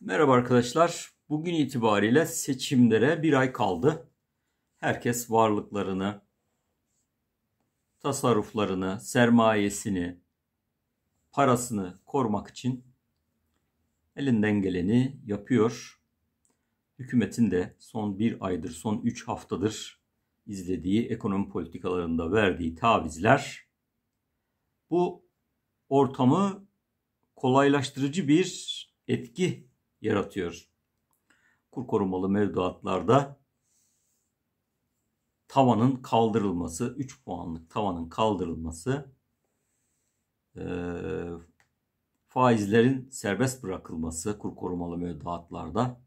Merhaba arkadaşlar. Bugün itibariyle seçimlere bir ay kaldı. Herkes varlıklarını, tasarruflarını, sermayesini, parasını korumak için elinden geleni yapıyor. Hükümetin de son bir aydır, son üç haftadır izlediği ekonomi politikalarında verdiği tavizler bu ortamı kolaylaştırıcı bir etki yaratıyor. Kur korumalı mevduatlarda tavanın kaldırılması, 3 puanlık tavanın kaldırılması, e, faizlerin serbest bırakılması kur korumalı mevduatlarda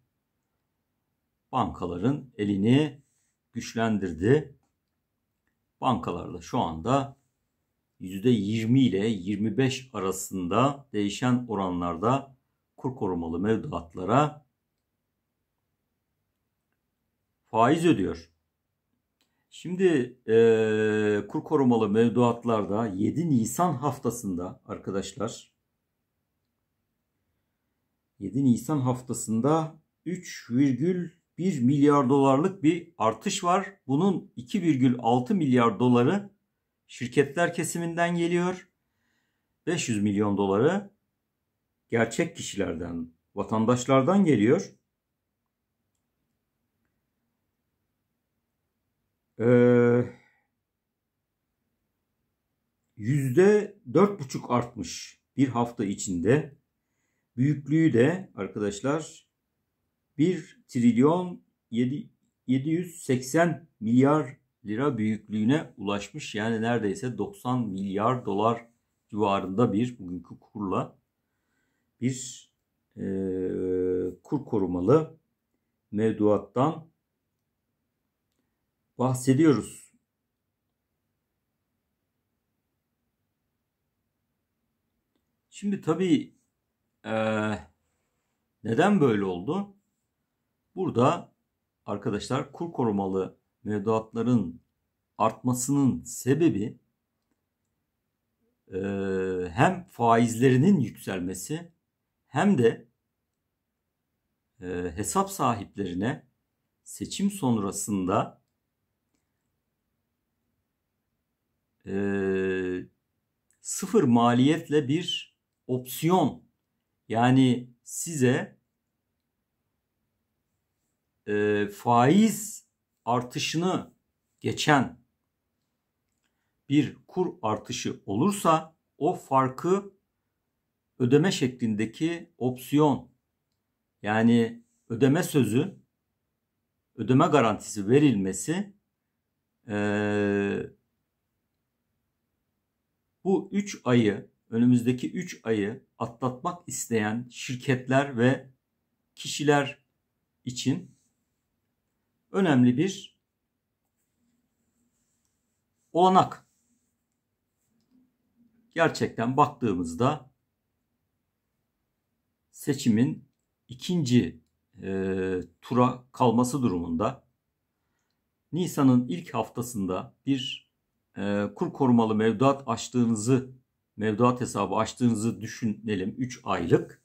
bankaların elini güçlendirdi. Bankalarla şu anda %20 ile 25 arasında değişen oranlarda kur korumalı mevduatlara faiz ödüyor. Şimdi e, kur korumalı mevduatlarda 7 Nisan haftasında arkadaşlar 7 Nisan haftasında 3,1 milyar dolarlık bir artış var. Bunun 2,6 milyar doları şirketler kesiminden geliyor. 500 milyon doları gerçek kişilerden, vatandaşlardan geliyor. Ee, yüzde dört buçuk artmış bir hafta içinde. Büyüklüğü de arkadaşlar 1 trilyon 7, 780 milyar lira büyüklüğüne ulaşmış. Yani neredeyse 90 milyar dolar civarında bir bugünkü kurla bir e, kur korumalı mevduattan bahsediyoruz. Şimdi tabii e, neden böyle oldu? Burada arkadaşlar kur korumalı mevduatların artmasının sebebi e, hem faizlerinin yükselmesi hem de e, hesap sahiplerine seçim sonrasında e, sıfır maliyetle bir opsiyon yani size e, faiz artışını geçen bir kur artışı olursa o farkı ödeme şeklindeki opsiyon yani ödeme sözü, ödeme garantisi verilmesi ee, bu 3 ayı, önümüzdeki 3 ayı atlatmak isteyen şirketler ve kişiler için önemli bir olanak. Gerçekten baktığımızda seçimin ikinci e, tura kalması durumunda Nisan'ın ilk haftasında bir e, kur korumalı mevduat açtığınızı, mevduat hesabı açtığınızı düşünelim 3 aylık.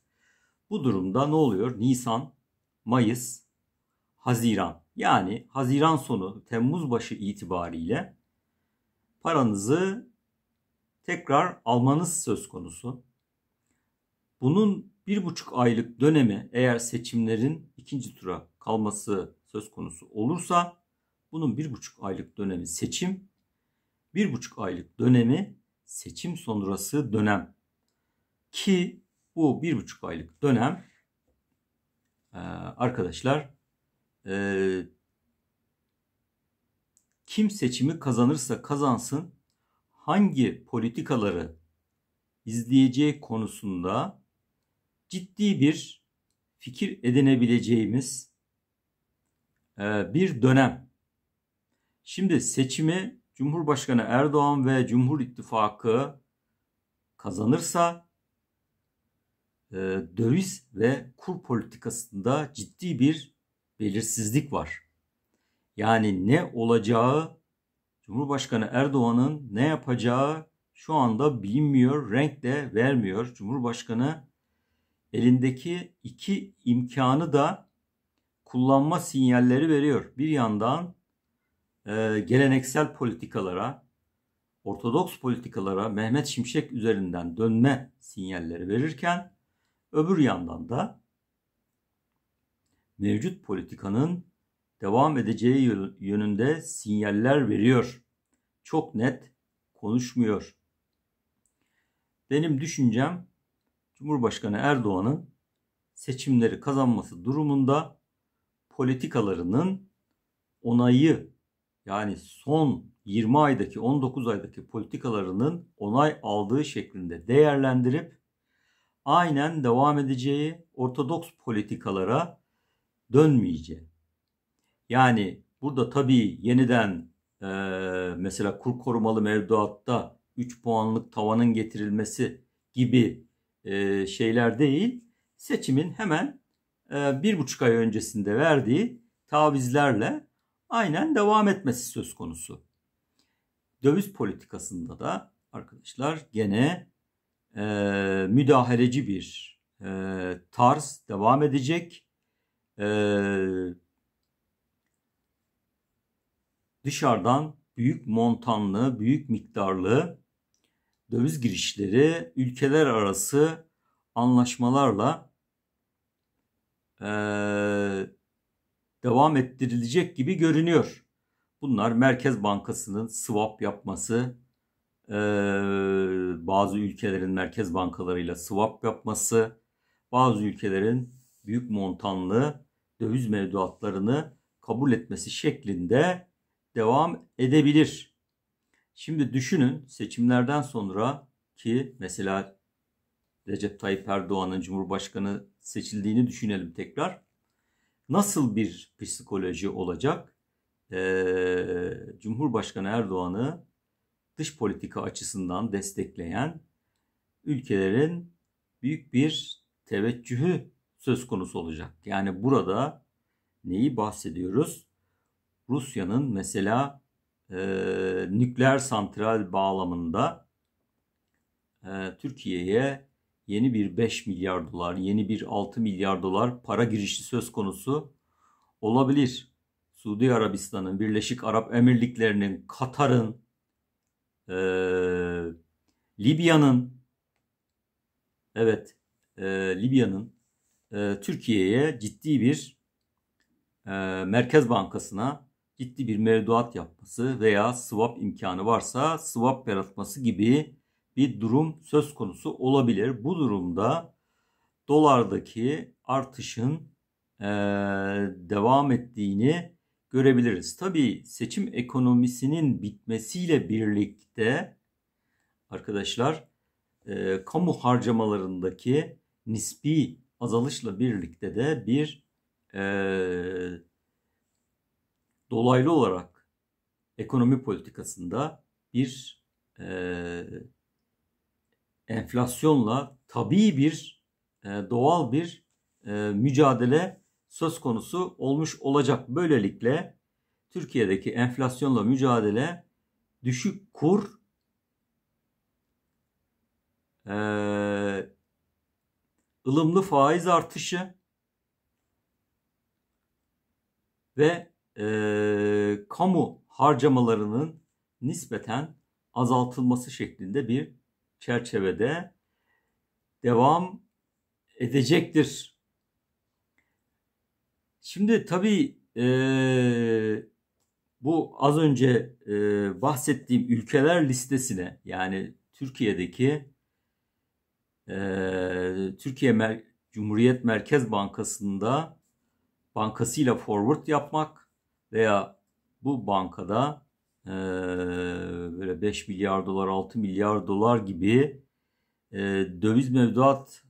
Bu durumda ne oluyor? Nisan, Mayıs, Haziran. Yani Haziran sonu, Temmuz başı itibariyle paranızı tekrar almanız söz konusu. Bunun bir buçuk aylık dönemi eğer seçimlerin ikinci tura kalması söz konusu olursa bunun bir buçuk aylık dönemi seçim, bir buçuk aylık dönemi seçim sonrası dönem. Ki bu bir buçuk aylık dönem e, arkadaşlar e, kim seçimi kazanırsa kazansın hangi politikaları izleyeceği konusunda ciddi bir fikir edinebileceğimiz e, bir dönem. Şimdi seçimi Cumhurbaşkanı Erdoğan ve Cumhur İttifakı kazanırsa e, döviz ve kur politikasında ciddi bir belirsizlik var. Yani ne olacağı Cumhurbaşkanı Erdoğan'ın ne yapacağı şu anda bilinmiyor, renk de vermiyor. Cumhurbaşkanı elindeki iki imkanı da kullanma sinyalleri veriyor. Bir yandan e, geleneksel politikalara, ortodoks politikalara Mehmet Şimşek üzerinden dönme sinyalleri verirken öbür yandan da mevcut politikanın devam edeceği yönünde sinyaller veriyor. Çok net konuşmuyor. Benim düşüncem Cumhurbaşkanı Erdoğan'ın seçimleri kazanması durumunda politikalarının onayı yani son 20 aydaki 19 aydaki politikalarının onay aldığı şeklinde değerlendirip aynen devam edeceği ortodoks politikalara dönmeyeceği. Yani burada tabii yeniden e, mesela kur korumalı mevduatta 3 puanlık tavanın getirilmesi gibi e, şeyler değil, seçimin hemen e, bir buçuk ay öncesinde verdiği tavizlerle aynen devam etmesi söz konusu. Döviz politikasında da arkadaşlar gene e, müdahaleci bir tarz devam edecek. E, dışarıdan büyük montanlı, büyük miktarlı döviz girişleri ülkeler arası anlaşmalarla e, devam ettirilecek gibi görünüyor. Bunlar Merkez Bankası'nın swap yapması, e, bazı ülkelerin merkez bankalarıyla swap yapması, bazı ülkelerin büyük montanlı döviz mevduatlarını kabul etmesi şeklinde devam edebilir. Şimdi düşünün seçimlerden sonra ki mesela Recep Tayyip Erdoğan'ın Cumhurbaşkanı seçildiğini düşünelim tekrar. Nasıl bir psikoloji olacak? Ee, Cumhurbaşkanı Erdoğan'ı dış politika açısından destekleyen ülkelerin büyük bir teveccühü söz konusu olacak. Yani burada neyi bahsediyoruz? Rusya'nın mesela e, nükleer santral bağlamında e, Türkiye'ye yeni bir 5 milyar dolar, yeni bir 6 milyar dolar para girişi söz konusu olabilir. Suudi Arabistan'ın, Birleşik Arap Emirlikleri'nin, Katar'ın, e, Libya'nın, evet e, Libya'nın e, Türkiye'ye ciddi bir e, Merkez Bankası'na ciddi bir mevduat yapması veya swap imkanı varsa swap yaratması gibi bir durum söz konusu olabilir. Bu durumda dolardaki artışın e, devam ettiğini görebiliriz. Tabi seçim ekonomisinin bitmesiyle birlikte arkadaşlar e, kamu harcamalarındaki nispi azalışla birlikte de bir e, dolaylı olarak ekonomi politikasında bir e, enflasyonla tabii bir e, doğal bir e, mücadele söz konusu olmuş olacak. Böylelikle Türkiye'deki enflasyonla mücadele düşük kur e, ılımlı faiz artışı ve e, kamu harcamalarının nispeten azaltılması şeklinde bir çerçevede devam edecektir. Şimdi tabii e, bu az önce e, bahsettiğim ülkeler listesine yani Türkiye'deki e, Türkiye Mer Cumhuriyet Merkez Bankası'nda bankasıyla forward yapmak veya bu bankada e, böyle 5 milyar dolar 6 milyar dolar gibi e, döviz mevduat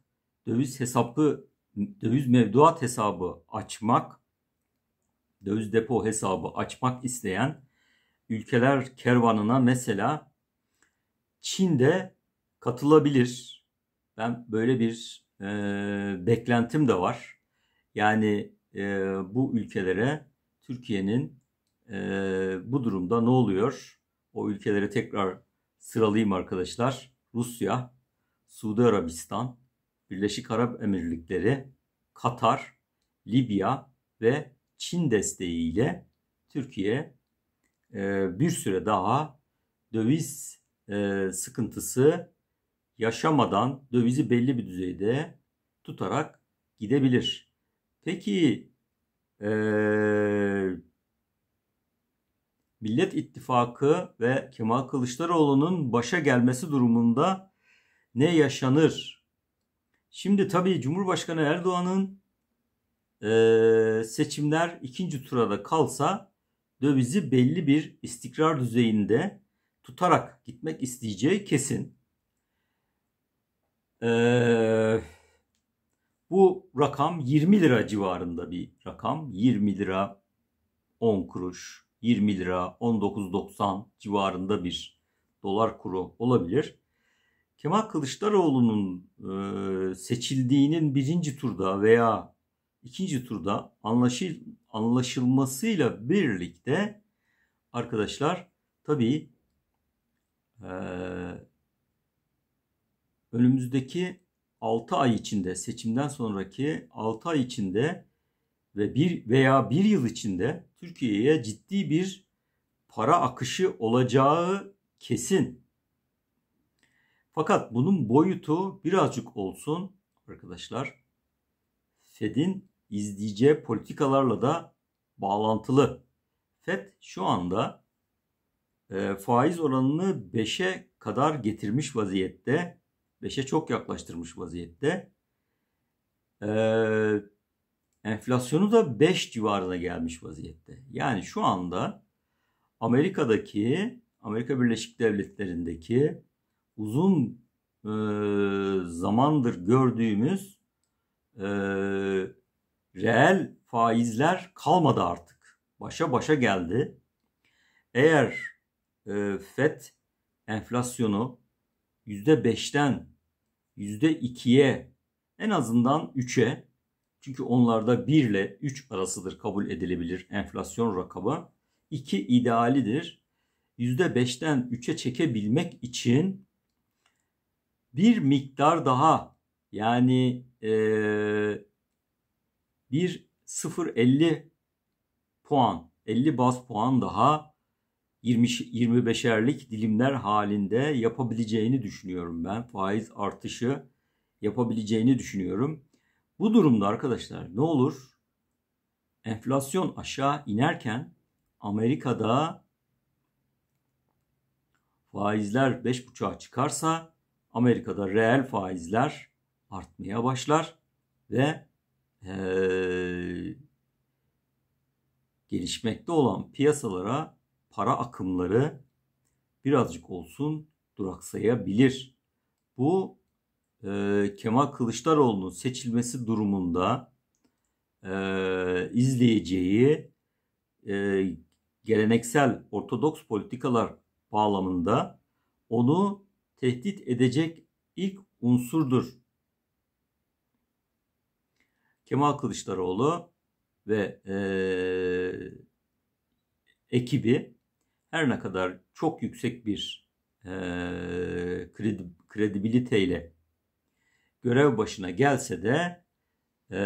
döviz hesabı döviz mevduat hesabı açmak döviz depo hesabı açmak isteyen ülkeler kervanına mesela Çin'de katılabilir. Ben böyle bir e, beklentim de var. Yani e, bu ülkelere Türkiye'nin e, bu durumda ne oluyor? O ülkeleri tekrar sıralayayım arkadaşlar. Rusya, Suudi Arabistan, Birleşik Arap Emirlikleri, Katar, Libya ve Çin desteğiyle Türkiye e, bir süre daha döviz e, sıkıntısı yaşamadan dövizi belli bir düzeyde tutarak gidebilir. Peki e, Millet İttifakı ve Kemal Kılıçdaroğlu'nun başa gelmesi durumunda ne yaşanır? Şimdi tabii Cumhurbaşkanı Erdoğan'ın e, seçimler ikinci turada kalsa dövizi belli bir istikrar düzeyinde tutarak gitmek isteyeceği kesin. Eee bu rakam 20 lira civarında bir rakam. 20 lira 10 kuruş, 20 lira 19.90 civarında bir dolar kuru olabilir. Kemal Kılıçdaroğlu'nun e, seçildiğinin birinci turda veya ikinci turda anlaşıl anlaşılmasıyla birlikte arkadaşlar tabi e, önümüzdeki 6 ay içinde seçimden sonraki 6 ay içinde ve bir veya bir yıl içinde Türkiye'ye ciddi bir para akışı olacağı kesin. Fakat bunun boyutu birazcık olsun arkadaşlar. Fed'in izleyeceği politikalarla da bağlantılı. Fed şu anda e, faiz oranını 5'e kadar getirmiş vaziyette 5'e çok yaklaştırmış vaziyette. Ee, enflasyonu da 5 civarına gelmiş vaziyette. Yani şu anda Amerika'daki, Amerika Birleşik Devletleri'ndeki uzun e, zamandır gördüğümüz e, reel faizler kalmadı artık. Başa başa geldi. Eğer e, FED enflasyonu %5'ten %2'ye en azından 3'e çünkü onlarda 1 ile 3 arasıdır kabul edilebilir enflasyon rakamı. 2 idealidir. %5'ten 3'e çekebilmek için bir miktar daha yani e, bir 0.50 puan 50 baz puan daha 25'erlik dilimler halinde yapabileceğini düşünüyorum ben. Faiz artışı yapabileceğini düşünüyorum. Bu durumda arkadaşlar ne olur? Enflasyon aşağı inerken Amerika'da faizler 5.5'a çıkarsa Amerika'da reel faizler artmaya başlar ve ee, gelişmekte olan piyasalara para akımları birazcık olsun duraksayabilir. Bu e, Kemal Kılıçdaroğlu'nun seçilmesi durumunda e, izleyeceği e, geleneksel ortodoks politikalar bağlamında onu tehdit edecek ilk unsurdur. Kemal Kılıçdaroğlu ve e, ekibi her ne kadar çok yüksek bir e, kredi, kredibiliteyle görev başına gelse de e,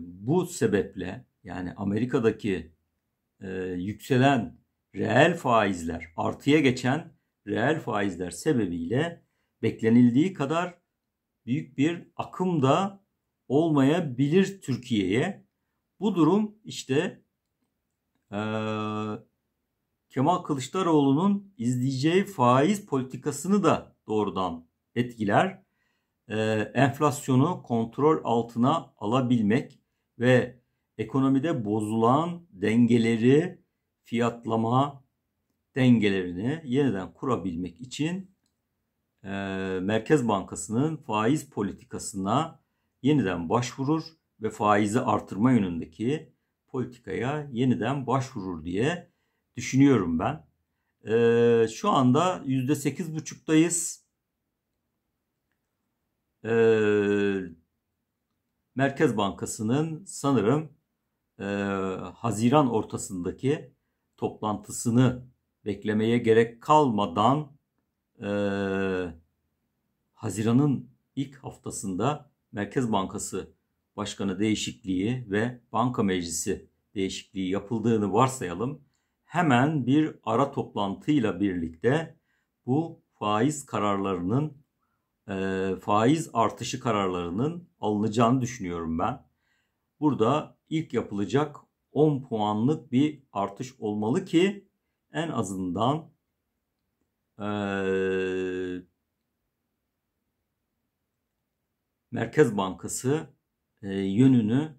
bu sebeple yani Amerika'daki e, yükselen reel faizler artıya geçen reel faizler sebebiyle beklenildiği kadar büyük bir akım da olmayabilir Türkiye'ye. Bu durum işte e, Kemal Kılıçdaroğlu'nun izleyeceği faiz politikasını da doğrudan etkiler. Ee, enflasyonu kontrol altına alabilmek ve ekonomide bozulan dengeleri, fiyatlama dengelerini yeniden kurabilmek için e, Merkez Bankası'nın faiz politikasına yeniden başvurur ve faizi artırma yönündeki politikaya yeniden başvurur diye düşünüyorum ben. E, şu anda yüzde %8,5'dayız. E, ee, Merkez Bankası'nın sanırım e, Haziran ortasındaki toplantısını beklemeye gerek kalmadan e, Haziran'ın ilk haftasında Merkez Bankası Başkanı değişikliği ve Banka Meclisi değişikliği yapıldığını varsayalım hemen bir ara toplantıyla birlikte bu faiz kararlarının e, faiz artışı kararlarının alınacağını düşünüyorum ben. Burada ilk yapılacak 10 puanlık bir artış olmalı ki en azından e, Merkez Bankası e, yönünü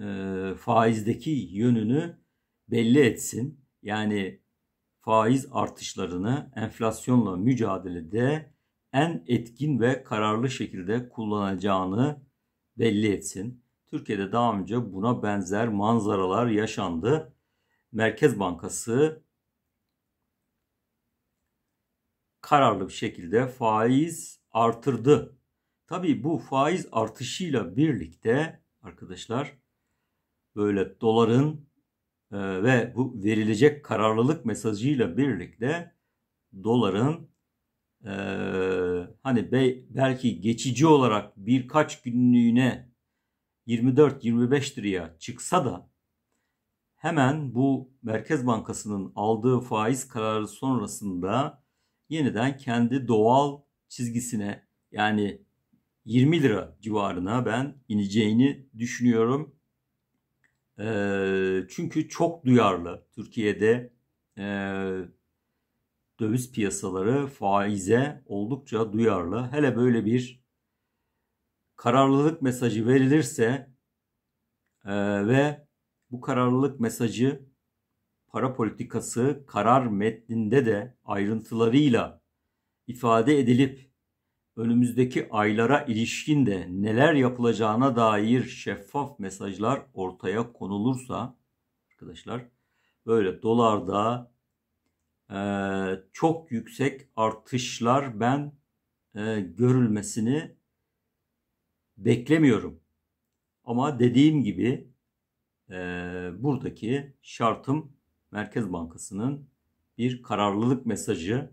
e, faizdeki yönünü belli etsin yani faiz artışlarını enflasyonla mücadelede en etkin ve kararlı şekilde kullanacağını belli etsin. Türkiye'de daha önce buna benzer manzaralar yaşandı. Merkez Bankası kararlı bir şekilde faiz artırdı. Tabii bu faiz artışıyla birlikte arkadaşlar böyle doların ee, ve bu verilecek kararlılık mesajıyla birlikte doların e, hani be, belki geçici olarak birkaç günlüğüne 24-25 liraya çıksa da hemen bu Merkez Bankası'nın aldığı faiz kararı sonrasında yeniden kendi doğal çizgisine yani 20 lira civarına ben ineceğini düşünüyorum. E, çünkü çok duyarlı. Türkiye'de e, döviz piyasaları faize oldukça duyarlı. Hele böyle bir kararlılık mesajı verilirse e, ve bu kararlılık mesajı para politikası karar metninde de ayrıntılarıyla ifade edilip önümüzdeki aylara ilişkin de neler yapılacağına dair şeffaf mesajlar ortaya konulursa arkadaşlar böyle dolarda e, çok yüksek artışlar ben e, görülmesini beklemiyorum. Ama dediğim gibi e, buradaki şartım Merkez Bankası'nın bir kararlılık mesajı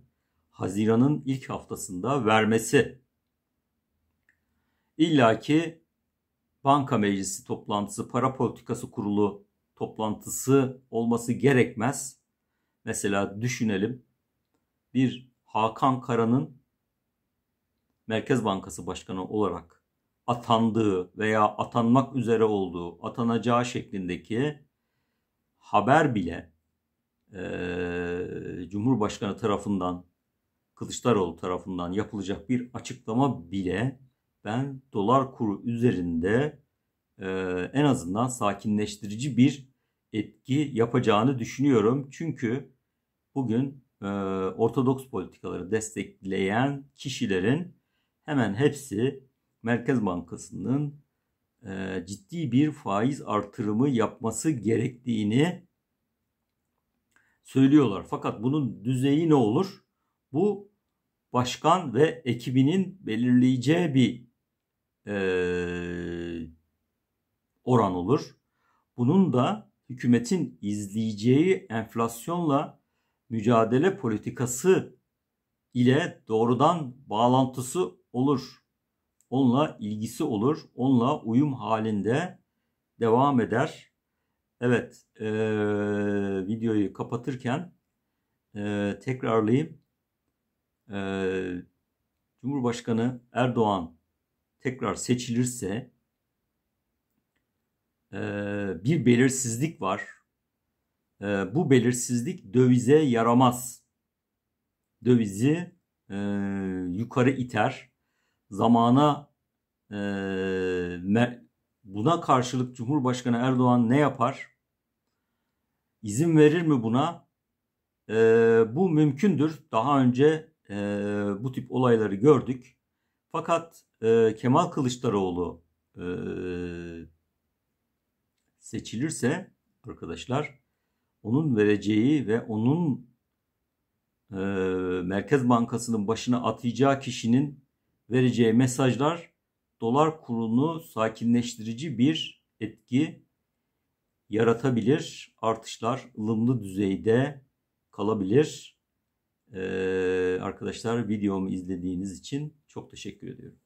Haziran'ın ilk haftasında vermesi illaki banka meclisi toplantısı, para politikası kurulu toplantısı olması gerekmez. Mesela düşünelim bir Hakan Kara'nın Merkez Bankası Başkanı olarak atandığı veya atanmak üzere olduğu, atanacağı şeklindeki haber bile e, Cumhurbaşkanı tarafından, Kılıçdaroğlu tarafından yapılacak bir açıklama bile ben dolar kuru üzerinde e, en azından sakinleştirici bir etki yapacağını düşünüyorum. Çünkü bugün e, ortodoks politikaları destekleyen kişilerin hemen hepsi Merkez Bankası'nın e, ciddi bir faiz artırımı yapması gerektiğini söylüyorlar. Fakat bunun düzeyi ne olur? Bu başkan ve ekibinin belirleyeceği bir e, oran olur. Bunun da hükümetin izleyeceği enflasyonla mücadele politikası ile doğrudan bağlantısı olur. Onunla ilgisi olur. Onunla uyum halinde devam eder. Evet, e, videoyu kapatırken e, tekrarlayayım. E, Cumhurbaşkanı Erdoğan tekrar seçilirse e, bir belirsizlik var. E, bu belirsizlik dövize yaramaz. Dövizi e, yukarı iter. Zamana buna karşılık Cumhurbaşkanı Erdoğan ne yapar? İzin verir mi buna? bu mümkündür. Daha önce bu tip olayları gördük. Fakat e, Kemal Kılıçdaroğlu e, seçilirse arkadaşlar onun vereceği ve onun e, Merkez Bankası'nın başına atacağı kişinin vereceği mesajlar dolar kurunu sakinleştirici bir etki yaratabilir. Artışlar ılımlı düzeyde kalabilir. Ee, arkadaşlar videomu izlediğiniz için çok teşekkür ediyorum.